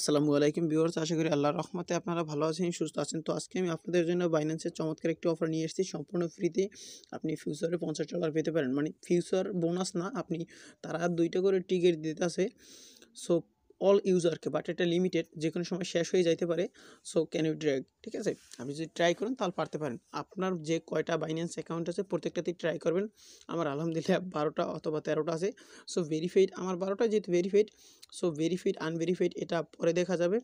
আসসালামু আলাইকুম ভিউয়ার্স আশা করি আল্লাহর রহমতে আপনারা ভালো আছেন সুস্থ আছেন তো আজকে আমি আপনাদের জন্য বাইন্যান্সের চমৎকার একটি অফার নিয়ে এসেছি সম্পূর্ণ ফ্রিতে আপনি ফিউচারে পঞ্চাশ ডলার পেতে পারেন মানে ফিউচার বোনাস না আপনি তারা দুইটা করে টিকিট দিতে আছে সো অল ইউজারকে বাট এটা লিমিটেড যে কোনো সময় শেষ হয়ে যাইতে পারে সো ক্যান ইউ ড্র্যাগ ঠিক আছে আপনি যদি ট্রাই করেন তাহলে পারতে পারেন আপনার যে কয়টা বাইন্যান্স অ্যাকাউন্ট আছে প্রত্যেকটাতেই ট্রাই করবেন আমার আলহামদুলিল্লাহ বারোটা অথবা তেরোটা আছে সো ভেরিফাইড আমার বারোটা যেহেতু ভেরিফাইড সো ভেরিফাইড আনভেরিফাইড এটা পরে দেখা যাবে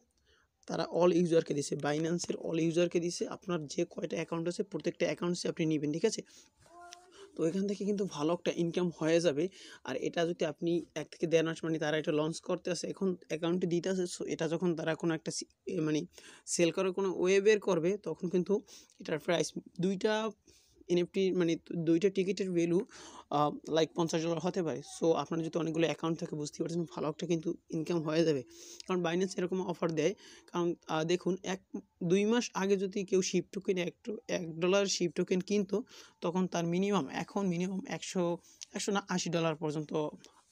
তারা অল ইউজারকে দিছে বাইন্যান্সের অল ইউজারকে দিছে আপনার যে কয়টা অ্যাকাউন্ট আছে প্রত্যেকটা অ্যাকাউন্টসে আপনি নেবেন ঠিক আছে তো এখান থেকে কিন্তু ভালো একটা ইনকাম হয়ে যাবে আর এটা যদি আপনি এক থেকে দেড় মাস মানে তারা এটা লঞ্চ করতে আসে এখন অ্যাকাউন্টে দিতে আসে সো এটা যখন তারা কোনো একটা মানে সেল করার কোনো ওয়েবের করবে তখন কিন্তু এটার প্রাইস দুইটা এনএফটি মানে দুইটা টিকিটের ভ্যালু লাইক পঞ্চাশ ডলার হতে পারে সো আপনার যদি অনেকগুলো অ্যাকাউন্ট থাকে বুঝতে পারছেন ভালো একটা কিন্তু ইনকাম হয়ে যাবে কারণ বাইন্যান্স এরকম অফার দেয় কারণ দেখুন এক দুই মাস আগে যদি কেউ শিপ টোকেন এক এক ডলার শিপ টোকেন কিনতো তখন তার মিনিমাম এখন মিনিমাম একশো একশো না আশি ডলার পর্যন্ত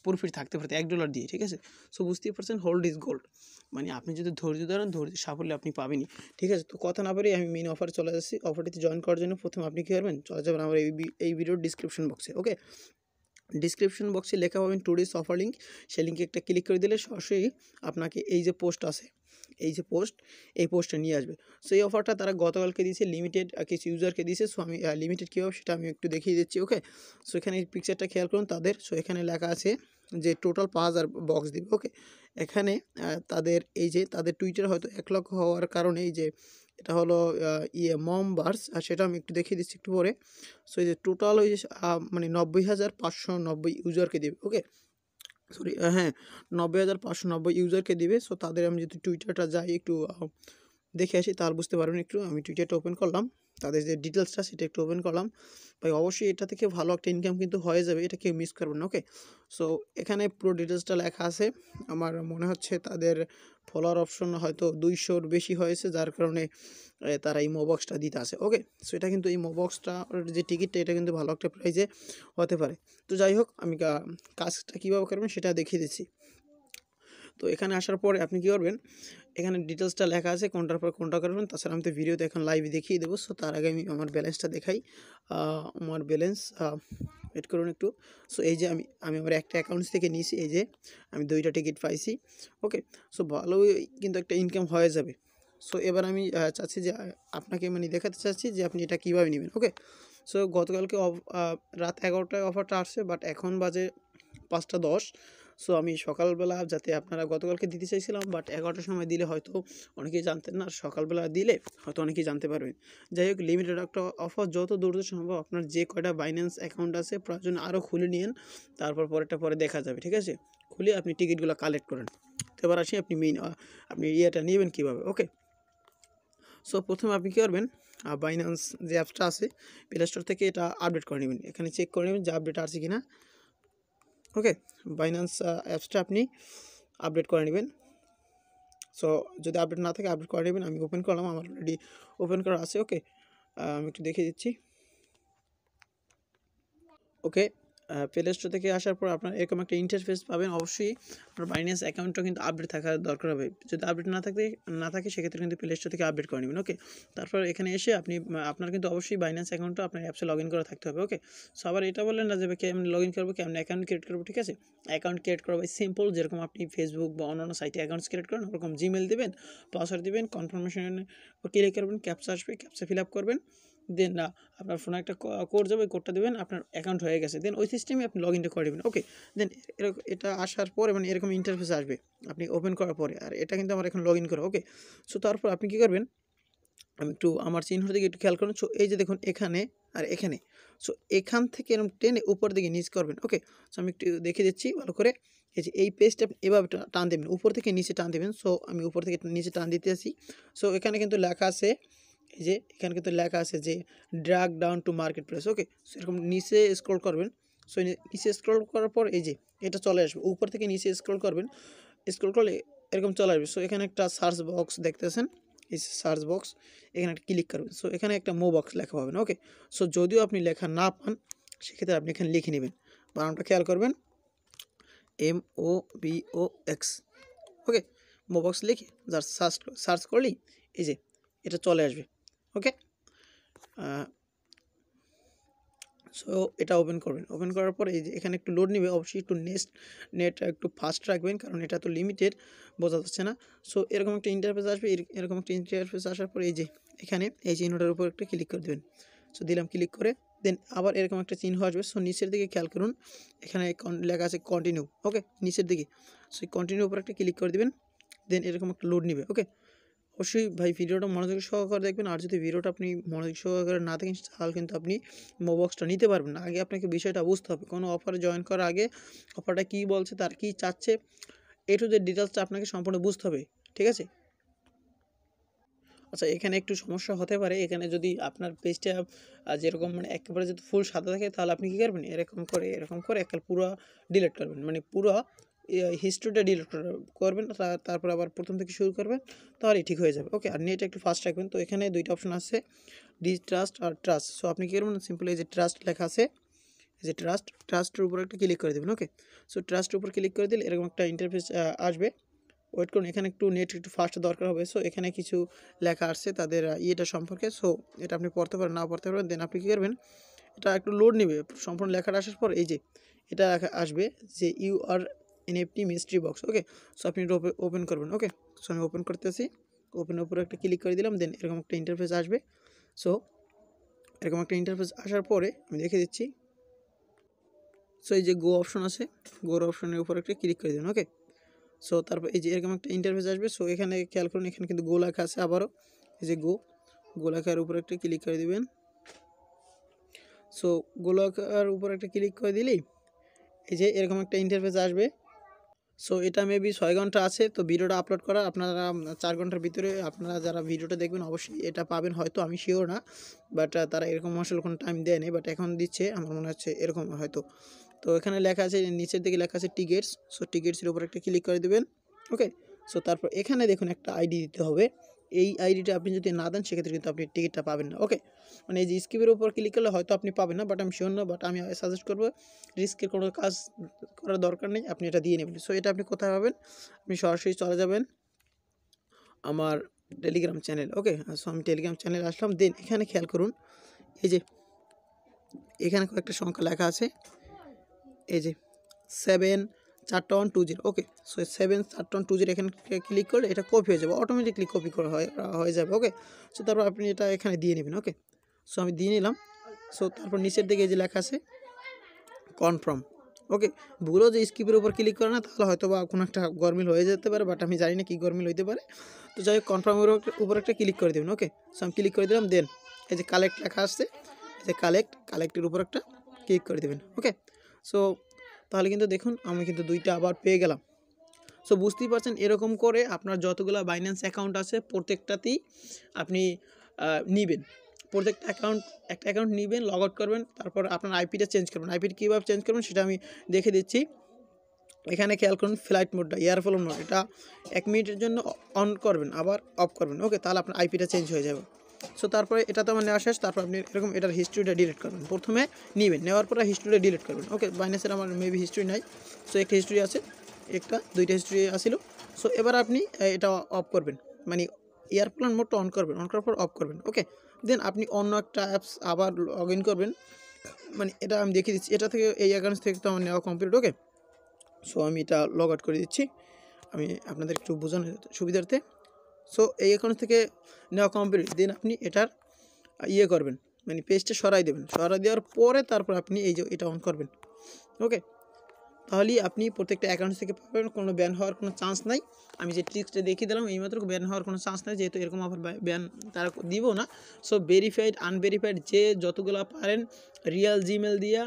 প্রফিট থাকতে পারতে এক ডলার দিয়ে ঠিক আছে সো বুঝতেই পারছেন হোল্ড ইজ গোল্ড মানে আপনি যদি ধৈর্য ধরেন ধৈর্য সাফল্য আপনি পাবেনই ঠিক আছে তো কথা না পারি আমি মেন অফারে চলে যাচ্ছি অফারটিতে জয়েন করার জন্য প্রথম আপনি কী করবেন চলে যাবেন আমার এই এই ভিডিওর ডিসক্রিপশন বক্সে ওকে ডিসক্রিপশন বক্সে লেখা পাবেন টুডেস অফার লিঙ্ক সেই লিঙ্কে একটা ক্লিক করে দিলে সরাসরি আপনাকে এই যে পোস্ট আছে এই যে পোস্ট এই পোস্টটা নিয়ে আসবে সো এই অফারটা তারা গতকালকে দিয়েছে লিমিটেড কিছু ইউজারকে দিয়েছে সো আমি লিমিটেড কীভাবে সেটা আমি একটু দেখিয়ে দিচ্ছি ওকে সো এখানে পিকচারটা খেয়াল করুন তাদের সো এখানে লেখা আছে যে টোটাল পাঁচ হাজার বক্স দিবে ওকে এখানে তাদের এই যে তাদের টুইটার হয়তো এক লক্ষ হওয়ার কারণে এই যে এটা হলো ইয়ে মম বার্স আর সেটা আমি একটু দেখিয়ে দিচ্ছি একটু পরে সো এই যে টোটাল ওই মানে নব্বই হাজার পাঁচশো নব্বই ইউজারকে দেবে ওকে সরি হ্যাঁ নব্বই হাজার পাঁচশো নব্বই ইউজারকে দিবে সো তাদের আমি যদি টুইটারটা যাই একটু দেখে আসি তার বুঝতে পারবেন একটু আমি টুইটারটা ওপেন করলাম তাদের যে ডিটেলসটা সেটা একটু ওপেন করলাম ভাই অবশ্যই এটা থেকে ভালো একটা ইনকাম কিন্তু হয়ে যাবে এটা কেউ মিস করবেন না ওকে সো এখানে পুরো ডিটেলসটা লেখা আছে আমার মনে হচ্ছে তাদের ফলোয়ার অপশন হয়তো দুইশোর বেশি হয়েছে যার কারণে তারা এই মোবক্সটা দিতে আসে ওকে সো এটা কিন্তু এই মোবক্সটা যে টিকিটটা এটা কিন্তু ভালো একটা প্রাইজে হতে পারে তো যাই হোক আমি কাজটা কীভাবে করবেন সেটা দেখিয়ে দিচ্ছি তো এখানে আসার পরে আপনি কী করবেন এখানে ডিটেলসটা লেখা আছে কোনটার পর কোনটা করবেন তাছাড়া আমি তো ভিডিওতে এখন লাইভ দেখিয়ে দেবো সো তার আগে আমি আমার ব্যালেন্সটা দেখাই আমার ব্যালেন্স ওয়েট করুন একটু সো এই যে আমি আমি আমার একটা অ্যাকাউন্টস থেকে নিয়েছি এই যে আমি দুইটা টিকিট পাইছি ওকে সো ভালোই কিন্তু একটা ইনকাম হয়ে যাবে সো এবার আমি চাচ্ছি যে আপনাকে মানে দেখাতে চাচ্ছি যে আপনি এটা কীভাবে নেবেন ওকে সো গতকালকে রাত এগারোটায় অফারটা আসছে বাট এখন বাজে পাঁচটা দশ সো আমি সকালবেলা যাতে আপনারা গতকালকে দিতে চাইছিলাম বাট এগারোটার সময় দিলে হয়তো অনেকেই জানতেন না সকালবেলা দিলে হয়তো অনেকেই জানতে পারবেন যাই হোক লিমিটেড একটা অফার যত দূর সম্ভব আপনার যে কয়টা বাইন্যান্স অ্যাকাউন্ট আছে প্রয়োজন আরও খুলে নিন তারপর পরেরটা পরে দেখা যাবে ঠিক আছে খুলে আপনি টিকিটগুলো কালেক্ট করেন তো এবার আসি আপনি মেইন আপনি ইয়েটা নেবেন কীভাবে ওকে সো প্রথমে আপনি কী করবেন বাইন্যান্স যে অ্যাপসটা আছে প্লে স্টোর থেকে এটা আপডেট করে নেবেন এখানে চেক করে নেবেন যে আপডেট আছে কি না ওকে বাইন্যান্স অ্যাপসটা আপনি আপডেট করে নেবেন সো যদি আপডেট না থাকে আপডেট করে নেবেন আমি ওপেন করলাম আমার অলরেডি ওপেন করা আছে ওকে আমি একটু দেখিয়ে দিচ্ছি ওকে প্লে স্টোর থেকে আসার পর আপনার এরকম একটা ইন্টারফেস পাবেন অবশ্যই আপনার বাইন্যান্স অ্যাকাউন্টটা কিন্তু আপডেট থাকার দরকার হবে যদি আপডেট না থাকে না থাকে সেক্ষেত্রে কিন্তু প্লে স্টোর থেকে আপডেট করে নেবেন ওকে তারপর এখানে এসে আপনি আপনার কিন্তু অবশ্যই বাইন্যান্স অ্যাকাউন্টটা আপনার অ্যাপসে লগ ইন করা থাকতে হবে ওকে সো আবার এটা বললেন না যে কেমন লগ ইন করবো কেমন অ্যাকাউন্ট ক্রিয়েট করবো ঠিক আছে অ্যাকাউন্ট ক্রিয়েট করবো সিম্পল যেরকম আপনি ফেসবুক বা অন্যান্য সাইটে অ্যাকাউন্টস ক্রিয়েট করেন ওরকম জিমেল দেবেন পাসওয়ার্ড দেবেন কনফার্মেশন ক্লিক করবেন ক্যাপসা আসবে ক্যাপসা ফিল আপ করবেন দেন না আপনার ফোনে একটা কোড যাবে কোডটা দেবেন আপনার অ্যাকাউন্ট হয়ে গেছে দেন ওই সিস্টেমে আপনি লগ ইনটা করে দেবেন ওকে দেন এরকম এটা আসার পরে মানে এরকম ইন্টারফেস আসবে আপনি ওপেন করার পরে আর এটা কিন্তু আমার এখন লগ ইন করা ওকে সো তারপর আপনি কী করবেন আমি একটু আমার চিহ্ন দিকে একটু খেয়াল করুন সো এই যে দেখুন এখানে আর এখানে সো এখান থেকে এরকম টেনে উপর দিকে নিচ করবেন ওকে সো আমি একটু দেখে দিচ্ছি ভালো করে এই যে এই পেজটা আপনি এভাবে টান দেবেন উপর থেকে নিচে টান দেবেন সো আমি উপর থেকে নিচে টান দিতে আসি সো এখানে কিন্তু লেখা আছে এই যে এখানে কিন্তু লেখা আছে যে drag down to market place okay সেরকম নিচে স্ক্রল করবেন সো নিচে স্ক্রল করার পর এই যে এটা চলে আসবে উপর থেকে নিচে স্ক্রল করবেন স্ক্রল করলে এরকম চলে আসবে সো এখানে একটা সার্চ বক্স দেখতেছেন এই সার্চ বক্স এখানে একটা ক্লিক করবেন সো এখানে একটা মো বক্স লেখা পাবেন ওকে সো যদিও আপনি লেখা না পান সেক্ষেত্রে আপনি এখানে লিখে নেবেন বানানটা খেয়াল করবেন M O B O X okay Mobox লিখে যার সার্চ সার্চ করলেই এই যে এটা চলে আসবে ওকে সো uh, এটা ওপেন করবেন ওপেন করার পরে এই যে এখানে একটু লোড নেবে অবশ্যই একটু নেক্সট নেট একটু ফাস্ট রাখবেন কারণ এটা তো লিমিটেড বোঝা যাচ্ছে না সো এরকম একটা ইন্টারফেস আসবে এরকম একটা ইন্টারফেস আসার পরে এই যে এখানে এই চিহ্নটার উপর একটা ক্লিক করে দেবেন সো দিলাম ক্লিক করে দেন আবার এরকম একটা চিহ্ন আসবে সো নিচের দিকে খেয়াল করুন এখানে লেখা আছে কন্টিনিউ ওকে নিচের দিকে সো কন্টিনিউ উপর একটা ক্লিক করে দেবেন দেন এরকম একটা লোড নিবে ওকে অবশ্যই ভাই ভিডিওটা মনোযোগ সহকারে দেখবেন আর যদি ভিডিওটা আপনি মনোযোগ সহকারে না দেখেন তাহলে কিন্তু আপনি মোবক্সটা নিতে পারবেন না আগে আপনাকে বিষয়টা বুঝতে হবে কোনো অফারে জয়েন করার আগে অফারটা কি বলছে তার কি চাচ্ছে এ টু জেড ডিটেলসটা আপনাকে সম্পূর্ণ বুঝতে হবে ঠিক আছে আচ্ছা এখানে একটু সমস্যা হতে পারে এখানে যদি আপনার পেজটা যেরকম মানে একেবারে যদি ফুল সাদা থাকে তাহলে আপনি কী করবেন এরকম করে এরকম করে একবার পুরো ডিলিট করবেন মানে পুরো হিস্ট্রিটা ডিলিট করবেন তারপর আবার প্রথম থেকে শুরু করবেন তাহলেই ঠিক হয়ে যাবে ওকে আর নেট একটু ফাস্ট রাখবেন তো এখানে দুইটা অপশন আছে ডিস্ট্রাস্ট আর ট্রাস্ট সো আপনি কী করবেন সিম্পল এই যে ট্রাস্ট লেখা আছে এই যে ট্রাস্ট ট্রাস্টের উপর একটা ক্লিক করে দেবেন ওকে সো ট্রাস্টের উপর ক্লিক করে দিলে এরকম একটা ইন্টারফেস আসবে ওয়েট করুন এখানে একটু নেট একটু ফাস্ট দরকার হবে সো এখানে কিছু লেখা আসছে তাদের ইয়েটা সম্পর্কে সো এটা আপনি পড়তে পারেন না পড়তে পারবেন দেন আপনি কী করবেন এটা একটু লোড নেবে সম্পূর্ণ লেখাটা আসার পর এই যে এটা আসবে যে you are NFT mystery box okay so আপনি এটা ওপেন করবেন ওকে সো আমি ওপেন করতেছি ওপেনের উপরে একটা ক্লিক করে দিলাম দেন এরকম একটা ইন্টারফেস আসবে সো এরকম একটা ইন্টারফেস আসার পরে আমি দেখে দিচ্ছি সো এই যে গো অপশন আছে গোর অপশনের উপর একটা ক্লিক করে দিন ওকে সো তারপর এই যে এরকম একটা ইন্টারফেস আসবে সো এখানে খেয়াল করুন এখানে কিন্তু গো লেখা আছে আবারও এই যে গো গোলাকার উপর একটা ক্লিক করে দিবেন সো গোলাকার উপর একটা ক্লিক করে দিলি এই যে এরকম একটা ইন্টারফেস আসবে সো এটা মেবি ছয় ঘন্টা আছে তো ভিডিওটা আপলোড করা আপনারা চার ঘন্টার ভিতরে আপনারা যারা ভিডিওটা দেখবেন অবশ্যই এটা পাবেন হয়তো আমি শিওর না বাট তারা এরকম আসলে কোনো টাইম দেয়নি বাট এখন দিচ্ছে আমার মনে হচ্ছে এরকম হয়তো তো এখানে লেখা আছে নিচের দিকে লেখা আছে টিকিটস সো টিকিটসের উপর একটা ক্লিক করে দেবেন ওকে সো তারপর এখানে দেখুন একটা আইডি দিতে হবে এই আইডিটা আপনি যদি না দেন সেক্ষেত্রে কিন্তু আপনি টিকিটটা পাবেন না ওকে মানে এই যে স্কিপের উপর ক্লিক করলে হয়তো আপনি পাবেন না বাট আমি শিওর না বাট আমি সাজেস্ট করবো রিস্কের কোনো কাজ করার দরকার নেই আপনি এটা দিয়ে নেবেন সো এটা আপনি কোথায় পাবেন আপনি সরাসরি চলে যাবেন আমার টেলিগ্রাম চ্যানেল ওকে সো আমি টেলিগ্রাম চ্যানেল আসলাম দেন এখানে খেয়াল করুন এই যে এখানে কয়েকটা সংখ্যা লেখা আছে এই যে সেভেন চারটা one two zero okay so seven চারটা ওয়ান টু জিরো এখানে ক্লিক করলে এটা কপি হয়ে যাবে অটোমেটিকলি কপি করা হয়ে যাবে ওকে সো তারপর আপনি এটা এখানে দিয়ে নেবেন ওকে সো আমি দিয়ে নিলাম সো তারপর নিচের দিকে যে লেখা আছে কনফার্ম ওকে ভুলও যে স্কিপের উপর ক্লিক করে না তাহলে হয়তো বা কোনো একটা গরমিল হয়ে যেতে পারে বাট আমি জানি না কী গরমিল হইতে পারে তো যাই হোক কনফার্মের উপর একটা ক্লিক করে দেবেন ওকে সো আমি ক্লিক করে দিলাম দেন এই যে কালেক্ট লেখা আসছে এই যে কালেক্ট কালেক্টের উপর একটা ক্লিক করে দেবেন ওকে সো তাহলে কিন্তু দেখুন আমি কিন্তু দুইটা আবার পেয়ে গেলাম সো বুঝতেই পারছেন এরকম করে আপনার যতগুলো বাইন্যান্স অ্যাকাউন্ট আছে প্রত্যেকটাতেই আপনি নেবেন প্রত্যেকটা অ্যাকাউন্ট একটা অ্যাকাউন্ট নেবেন লগ আউট করবেন তারপর আপনার আইপিটা চেঞ্জ করবেন আইপিটা কীভাবে চেঞ্জ করবেন সেটা আমি দেখে দিচ্ছি এখানে খেয়াল করুন ফ্লাইট মোডটা এয়ারফ্লো মোড এটা এক মিনিটের জন্য অন করবেন আবার অফ করবেন ওকে তাহলে আপনার আইপিটা চেঞ্জ হয়ে যাবে সো তারপরে এটা তো আমার নেওয়া শেষ তারপর আপনি এরকম এটার হিস্ট্রিটা ডিলিট করবেন প্রথমে নেবেন নেওয়ার পরে হিস্ট্রিটা ডিলিট করবেন ওকে বাইনাসের আমার মেবি হিস্ট্রি নাই সো একটা হিস্ট্রি আছে একটা দুইটা হিস্ট্রি আসিল সো এবার আপনি এটা অফ করবেন মানে এয়ারপ্লেন মোটটা অন করবেন অন করার পর অফ করবেন ওকে দেন আপনি অন্য একটা অ্যাপস আবার লগ ইন করবেন মানে এটা আমি দেখিয়ে দিচ্ছি এটা থেকে এই অ্যাকাউন্ট থেকে তো আমার নেওয়া কমপ্লিট ওকে সো আমি এটা লগ আউট করে দিচ্ছি আমি আপনাদের একটু বোঝানোর সুবিধার্থে সো এই অ্যাকাউন্ট থেকে নেওয়া কমপ্লিট দেন আপনি এটার ইয়ে করবেন মানে পেজটা সরাই দেবেন সরাই দেওয়ার পরে তারপর আপনি এই যে এটা অন করবেন ওকে তাহলেই আপনি প্রত্যেকটা অ্যাকাউন্ট থেকে পাবেন কোনো ব্যান হওয়ার কোনো চান্স নাই আমি যে ট্রিক্সটা দেখিয়ে দিলাম এইমাত্র ব্যান হওয়ার কোনো চান্স নাই যেহেতু এরকম আবার ব্যান তারা দিব না সো ভেরিফাইড আনভেরিফাইড যে যতগুলো পারেন রিয়াল জিমেল দিয়া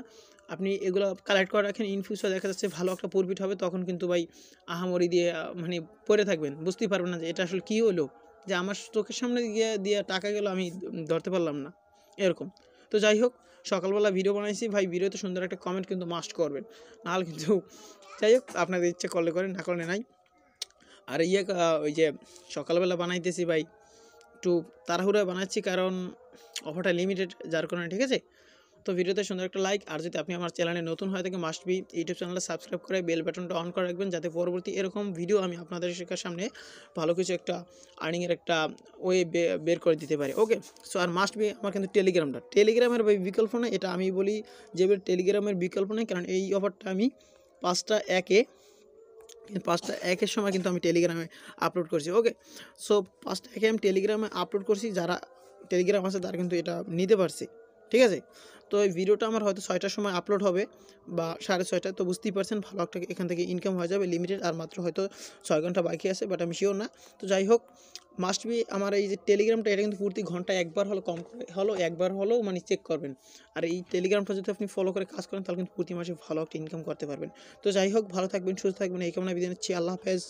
আপনি এগুলো কালেক্ট করে রাখেন ইন ফিউচার দেখা যাচ্ছে ভালো একটা প্রফিট হবে তখন কিন্তু ভাই আহামরি দিয়ে মানে পড়ে থাকবেন বুঝতেই পারবেন না যে এটা আসলে কী হলো যে আমার চোখের সামনে গিয়ে দিয়ে টাকা গেলো আমি ধরতে পারলাম না এরকম তো যাই হোক সকালবেলা ভিডিও বানাইছি ভাই ভিডিওতে সুন্দর একটা কমেন্ট কিন্তু মাস্ট করবেন নাহলে কিন্তু যাই হোক আপনাদের ইচ্ছে করলে করেন না করলে নাই আর ইয়ে ওই যে সকালবেলা বানাইতেছি ভাই একটু তাড়াহুড়ো বানাচ্ছি কারণ অফারটা লিমিটেড যার কারণে ঠিক আছে তো ভিডিওতে সুন্দর একটা লাইক আর যদি আপনি আমার চ্যানেলে নতুন হয় থাকে মাস্ট বি ইউটিউব চ্যানেলে সাবস্ক্রাইব করে বেল বাটনটা অন করে রাখবেন যাতে পরবর্তী এরকম ভিডিও আমি আপনাদের শেখার সামনে ভালো কিছু একটা আর্নিংয়ের একটা ওয়ে বের করে দিতে পারি ওকে সো আর মাস্ট বি আমার কিন্তু টেলিগ্রামটা টেলিগ্রামের বিকল্প নেই এটা আমি বলি যে টেলিগ্রামের বিকল্প নেই কারণ এই অফারটা আমি পাঁচটা একে পাঁচটা একের সময় কিন্তু আমি টেলিগ্রামে আপলোড করছি ওকে সো পাঁচটা একে আমি টেলিগ্রামে আপলোড করছি যারা টেলিগ্রাম আছে তারা কিন্তু এটা নিতে পারছি ঠিক আছে তো এই ভিডিওটা আমার হয়তো ছয়টার সময় আপলোড হবে বা সাড়ে ছয়টায় তো বুঝতেই পারছেন ভালো একটা এখান থেকে ইনকাম হয়ে যাবে লিমিটেড আর মাত্র হয়তো ছয় ঘন্টা বাকি আছে বাট আমি শিওর না তো যাই হোক মাস্ট বি আমার এই যে টেলিগ্রামটা এটা কিন্তু প্রতি ঘন্টায় একবার হলো কম হলো একবার হলেও মানে চেক করবেন আর এই টেলিগ্রামটা যদি আপনি ফলো করে কাজ করেন তাহলে কিন্তু প্রতি মাসে ভালো একটা ইনকাম করতে পারবেন তো যাই হোক ভালো থাকবেন সুস্থ থাকবেন এই কামনা বিদায় নিচ্ছি আল্লাহ হাফেজ